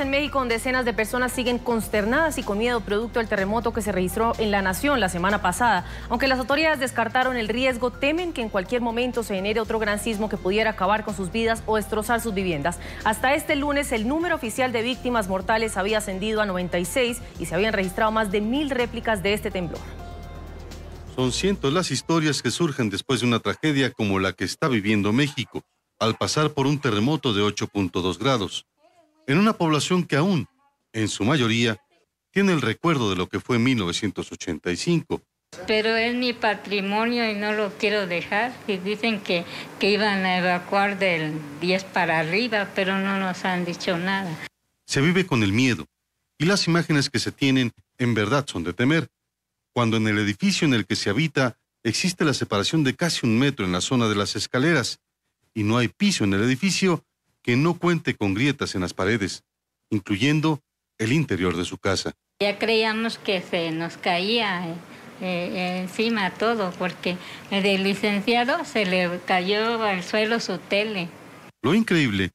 En México, decenas de personas siguen consternadas y con miedo producto del terremoto que se registró en la nación la semana pasada. Aunque las autoridades descartaron el riesgo, temen que en cualquier momento se genere otro gran sismo que pudiera acabar con sus vidas o destrozar sus viviendas. Hasta este lunes, el número oficial de víctimas mortales había ascendido a 96 y se habían registrado más de mil réplicas de este temblor. Son cientos las historias que surgen después de una tragedia como la que está viviendo México, al pasar por un terremoto de 8.2 grados en una población que aún, en su mayoría, tiene el recuerdo de lo que fue 1985. Pero es mi patrimonio y no lo quiero dejar. Y dicen que, que iban a evacuar del 10 para arriba, pero no nos han dicho nada. Se vive con el miedo y las imágenes que se tienen en verdad son de temer. Cuando en el edificio en el que se habita existe la separación de casi un metro en la zona de las escaleras y no hay piso en el edificio, que no cuente con grietas en las paredes, incluyendo el interior de su casa. Ya creíamos que se nos caía eh, eh, encima todo, porque el licenciado se le cayó al suelo su tele. Lo increíble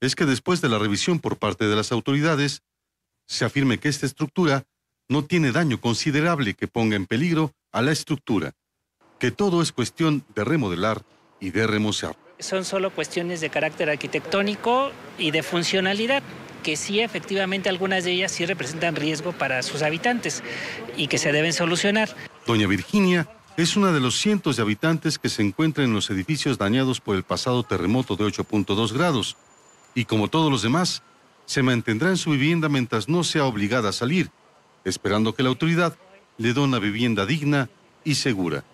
es que después de la revisión por parte de las autoridades, se afirme que esta estructura no tiene daño considerable que ponga en peligro a la estructura, que todo es cuestión de remodelar y de remozar son solo cuestiones de carácter arquitectónico y de funcionalidad que sí efectivamente algunas de ellas sí representan riesgo para sus habitantes y que se deben solucionar. Doña Virginia es una de los cientos de habitantes que se encuentran en los edificios dañados por el pasado terremoto de 8.2 grados y como todos los demás, se mantendrá en su vivienda mientras no sea obligada a salir, esperando que la autoridad le dé una vivienda digna y segura.